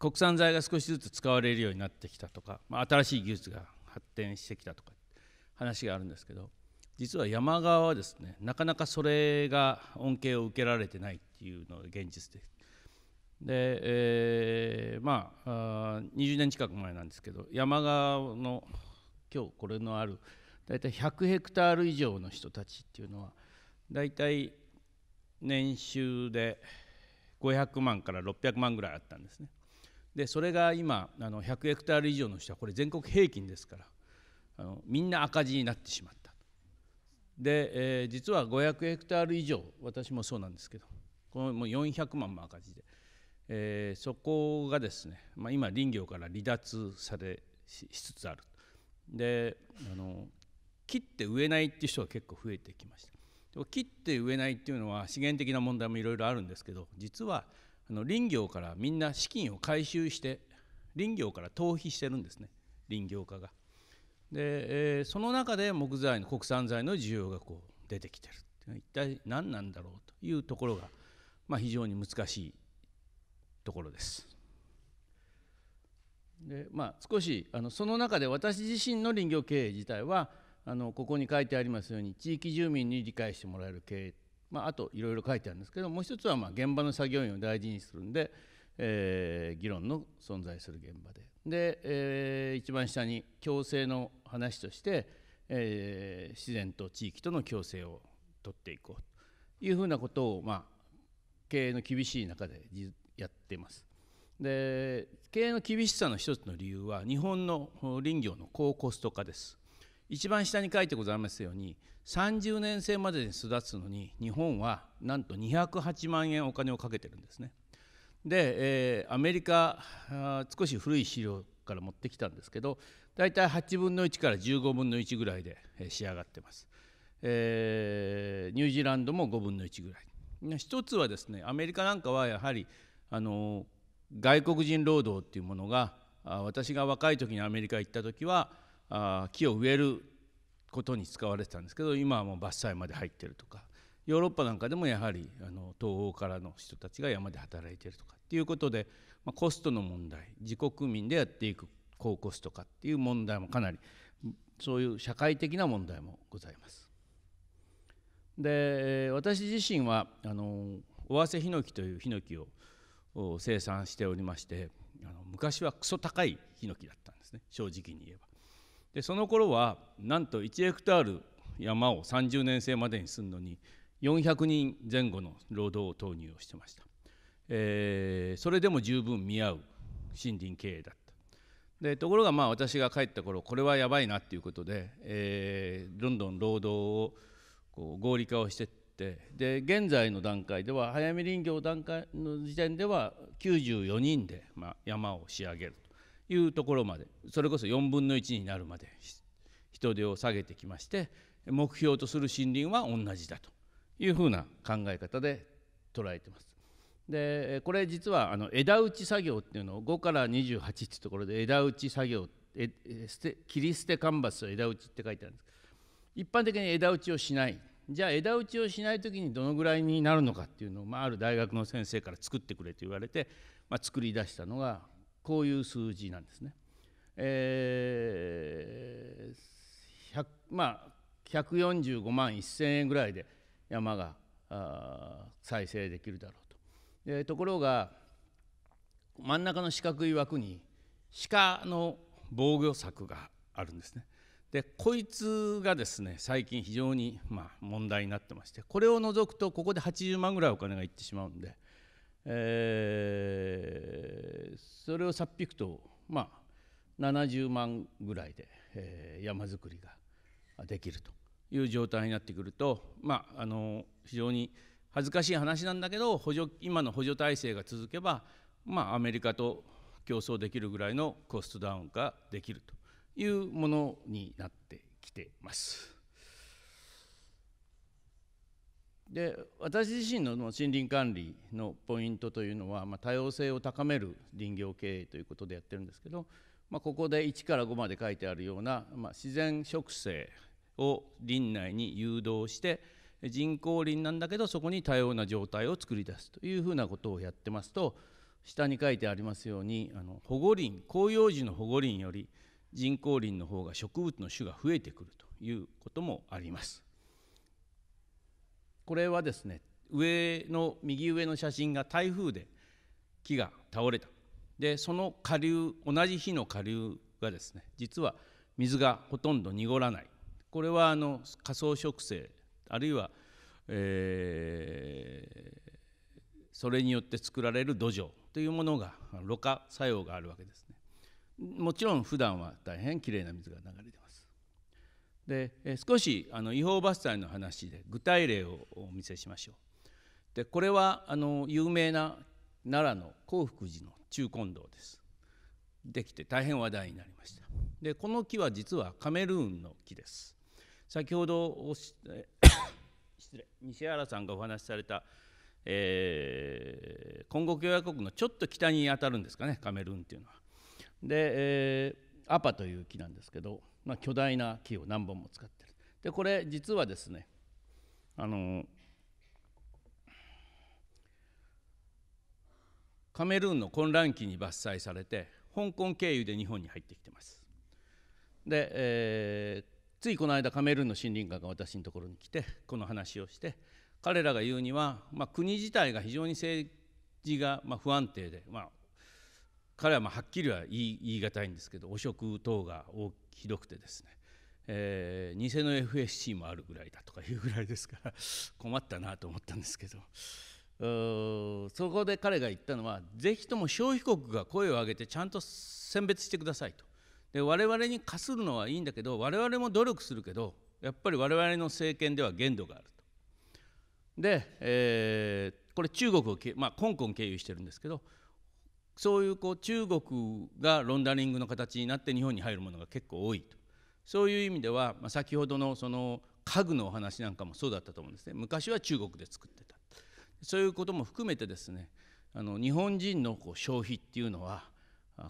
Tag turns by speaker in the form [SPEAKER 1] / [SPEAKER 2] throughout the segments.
[SPEAKER 1] 国産材が少しずつ使われるようになってきたとか、まあ、新しい技術が発展してきたとか話があるんですけど実は山側はですねなかなかそれが恩恵を受けられてないっていうのが現実です。で、えー、まあ20年近く前なんですけど山側の今日これのある大体100ヘクタール以上の人たちっていうのは大体年収で500万から600万ぐらいあったんですね。でそれが今あの100ヘクタール以上の人はこれ全国平均ですからあのみんな赤字になってしまったで、えー、実は500ヘクタール以上私もそうなんですけどこのもう400万も赤字で、えー、そこがですね、まあ、今林業から離脱されしつつあるであの切って植えないっていう人が結構増えてきましたでも切って植えないっていうのは資源的な問題もいろいろあるんですけど実はあの林業からみんな資金を回収して林業から逃避してるんですね林業家が。で、えー、その中で木材の国産材の需要がこう出てきてるて一体何なんだろうというところが、まあ、非常に難しいところです。でまあ、少しあのその中で私自身の林業経営自体はあのここに書いてありますように地域住民に理解してもらえる経営まあ、あといろいろ書いてあるんですけどもう一つはまあ現場の作業員を大事にするんで、えー、議論の存在する現場でで、えー、一番下に共生の話として、えー、自然と地域との共生を取っていこうというふうなことを、まあ、経営の厳しい中でやってます。で経営の厳しさの一つの理由は日本の林業の高コスト化です。一番下に書いてございますように30年生までに育つのに日本はなんと208万円お金をかけてるんですね。で、えー、アメリカ少し古い資料から持ってきたんですけど大体8分の1から15分の1ぐらいで仕上がってます。えー、ニュージーランドも5分の1ぐらい。一つはですねアメリカなんかはやはりあの外国人労働っていうものが私が若い時にアメリカ行った時はあ木を植えることに使われてたんですけど今はもう伐採まで入ってるとかヨーロッパなんかでもやはりあの東欧からの人たちが山で働いてるとかっていうことで、まあ、コストの問題自国民でやっていく高コスト化っていう問題もかなりそういう社会的な問題もございます。で私自身はあの尾鷲ヒノキというヒノキを生産しておりましてあの昔はクソ高いヒノキだったんですね正直に言えば。でその頃はなんと1ヘクタール山を30年生までにするのに400人前後の労働を投入をしてました、えー、それでも十分見合う森林経営だったでところがまあ私が帰った頃これはやばいなっていうことで、えー、どんどん労働をこう合理化をしてってで現在の段階では早め林業段階の時点では94人でまあ山を仕上げると。いうところまでそれこそ4分の1になるまで人手を下げてきまして目標とする森林は同じだというふうな考え方で捉えてます。でこれ実はあの枝打ち作業っていうのを5から28っていうところで枝打ち作業えて切り捨てカンバス枝打ちって書いてあるんです一般的に枝打ちをしないじゃあ枝打ちをしない時にどのぐらいになるのかっていうのを、まあ、ある大学の先生から作ってくれと言われて、まあ、作り出したのがこういう数字なんですね。えー、まあ145万1,000円ぐらいで山が再生できるだろうと。でところが真ん中の四角い枠に鹿の防御柵があるんですね。でこいつがですね最近非常にま問題になってましてこれを除くとここで80万ぐらいお金がいってしまうんでえー、それをさっぴくと、まあ、70万ぐらいで、えー、山作りができるという状態になってくると、まあ、あの非常に恥ずかしい話なんだけど補助今の補助体制が続けば、まあ、アメリカと競争できるぐらいのコストダウンができるというものになってきてます。で私自身の森林管理のポイントというのは、まあ、多様性を高める林業経営ということでやってるんですけど、まあ、ここで1から5まで書いてあるような、まあ、自然植生を林内に誘導して人工林なんだけどそこに多様な状態を作り出すというふうなことをやってますと下に書いてありますようにあの保護林広葉樹の保護林より人工林の方が植物の種が増えてくるということもあります。これはですね上の右上の写真が台風で木が倒れたでその下流同じ日の下流がですね実は水がほとんど濁らないこれはあの仮想植生あるいは、えー、それによって作られる土壌というものがろ過作用があるわけですねもちろん普段は大変きれいな水が流れてで少しあの違法伐採の話で具体例をお見せしましょう。でこれはあの有名な奈良の興福寺の中金堂です。できて大変話題になりました。でこの木は実はカメルーンの木です。先ほど 失礼西原さんがお話しされた、えー、今後共和国のちょっと北にあたるんですかねカメルーンっていうのは。で、えー、アパという木なんですけどまあ、巨大な木を何本も使ってるでこれ実はですねあのカメルーンの混乱期に伐採されて香港経由で日本に入ってきてますで、えー、ついこの間カメルーンの森林官が私のところに来てこの話をして彼らが言うには、まあ、国自体が非常に政治が、まあ、不安定で、まあ、彼はまあはっきりは言い言い難いんですけど汚職等がひどくてですね、えー、偽の FSC もあるぐらいだとかいうぐらいですから困ったなと思ったんですけど。そこで彼が言ったのは、ぜひとも消費国が声を上げてちゃんと選別してくださいと。で我々に課するのはいいんだけど我々も努力するけどやっぱり我々の政権では限度があると。で、えー、これ中国を、まあ、香港経由してるんですけどそういうこう中国がロンダリングの形になって日本に入るものが結構多いとそういう意味では、まあ、先ほどのその家具のお話なんかもそうだったと思うんですね昔は中国で作ってたそういうことも含めてですねあの日本人のこう消費っていうのは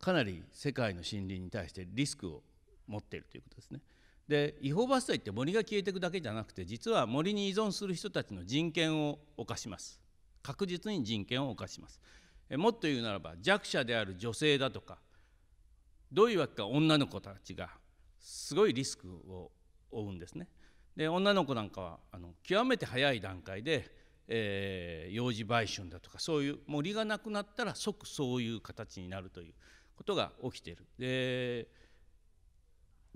[SPEAKER 1] かなり世界の森林に対してリスクを持っているということですね。で違法伐採って森が消えていくだけじゃなくて実は森に依存する人たちの人権を犯します確実に人権を犯しますもっと言うならば弱者である女性だとかどういうわけか女の子たちがすごいリスクを負うんですね。で女の子なんかはあの極めて早い段階で、えー、幼児売春だとかそういう森がなくなったら即そういう形になるということが起きている。で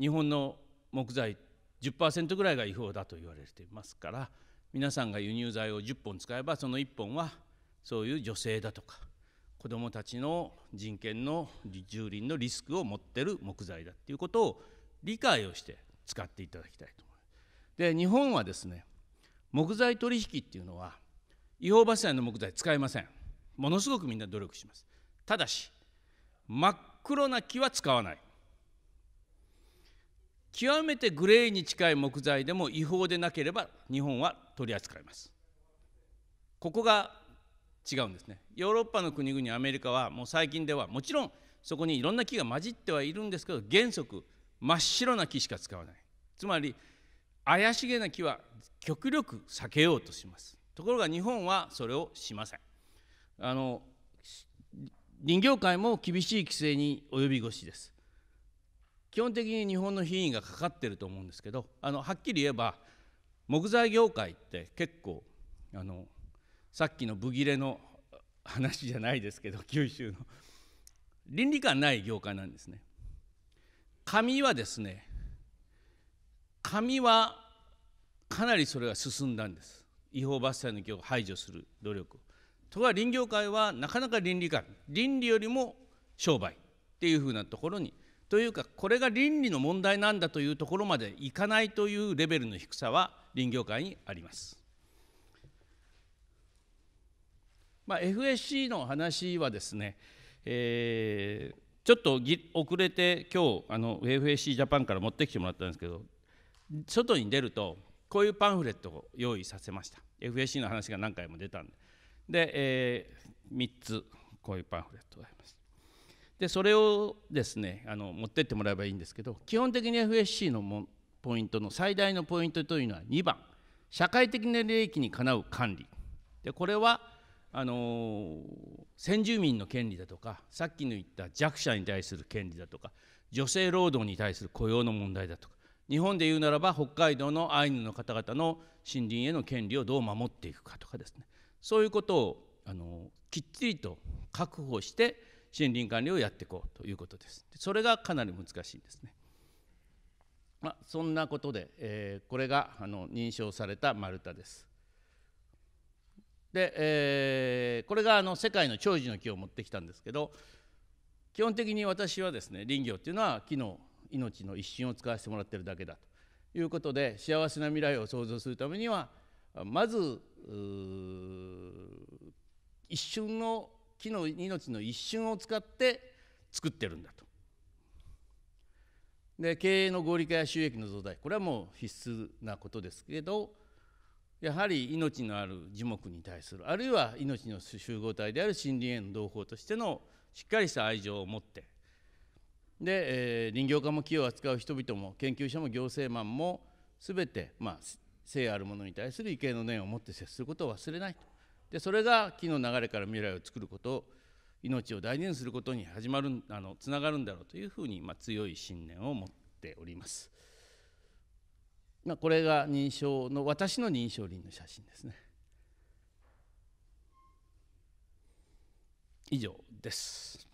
[SPEAKER 1] 日本の木材10%ぐらいが違法だと言われていますから皆さんが輸入材を10本使えばその1本はそういう女性だとか子どもたちの人権の蹂躙のリスクを持ってる木材だっていうことを理解をして使っていただきたいと思います。で日本はですね木材取引っていうのは違法伐採の木材使いません。ものすごくみんな努力します。ただし真っ黒な木は使わない。極めてグレーに近い木材でも違法でなければ日本は取り扱います。ここが違うんですねヨーロッパの国々アメリカはもう最近ではもちろんそこにいろんな木が混じってはいるんですけど原則真っ白な木しか使わないつまり怪しげな木は極力避けようとしますところが日本はそれをしませんあの林業界も厳しい規制に及び腰です基本的に日本の品位がかかってると思うんですけどあのはっきり言えば木材業界って結構あのさっきのブギレの話じゃないですけど九州の倫理観ない業界なんですね。紙はですね紙はかなりそれが進んだんです違法伐採の業を排除する努力とは林業界はなかなか倫理観倫理よりも商売っていうふうなところにというかこれが倫理の問題なんだというところまでいかないというレベルの低さは林業界にあります。まあ、FSC の話はですね、えー、ちょっと遅れて今日あの FSC ジャパンから持ってきてもらったんですけど外に出るとこういうパンフレットを用意させました FSC の話が何回も出たんでで、えー、3つこういうパンフレットがありますでそれをですねあの持ってってもらえばいいんですけど基本的に FSC のもポイントの最大のポイントというのは2番社会的な利益にかなう管理でこれはあの先住民の権利だとかさっきの言った弱者に対する権利だとか女性労働に対する雇用の問題だとか日本でいうならば北海道のアイヌの方々の森林への権利をどう守っていくかとかですねそういうことをあのきっちりと確保して森林管理をやっていこうということです。それがかなり難しいですね。まあ、そんなことで、えー、これがあの認証された丸太です。で、えー、これがあの世界の長寿の木を持ってきたんですけど基本的に私はですね林業っていうのは木の命の一瞬を使わせてもらってるだけだということで幸せな未来を想像するためにはまず一瞬の木の命の一瞬を使って作ってるんだと。で経営の合理化や収益の増大これはもう必須なことですけれどやはり命のある樹木に対するあるいは命の集合体である森林への同胞としてのしっかりした愛情を持ってで、えー、林業家も木を扱う人々も研究者も行政マンも全て、まあ、性あるものに対する畏敬の念を持って接することを忘れないとでそれが木の流れから未来を作ること命を大事にすることに始まるあのつながるんだろうというふうに、まあ、強い信念を持っております。まあ、これが認証の私の認証林の写真ですね以上です。